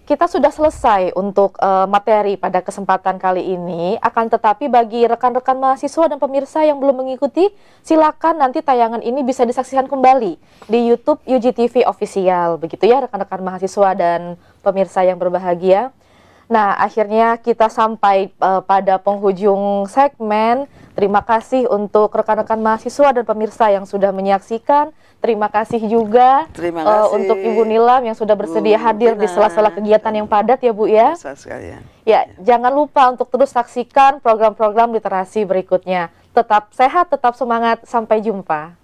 kita sudah selesai untuk uh, materi pada kesempatan kali ini. Akan tetapi bagi rekan-rekan mahasiswa dan pemirsa yang belum mengikuti, silakan nanti tayangan ini bisa disaksikan kembali di YouTube UGTV Official. Begitu ya rekan-rekan mahasiswa dan pemirsa yang berbahagia. Nah, akhirnya kita sampai uh, pada penghujung segmen. Terima kasih untuk rekan-rekan mahasiswa dan pemirsa yang sudah menyaksikan. Terima kasih juga Terima eh, kasih. Uh, untuk Ibu Nilam yang sudah bersedia Bu, hmm, hadir benar. di sela-sela kegiatan yang padat ya Bu ya. Ya, ya, jangan lupa untuk terus saksikan program-program literasi berikutnya. Tetap sehat, tetap semangat. Sampai jumpa.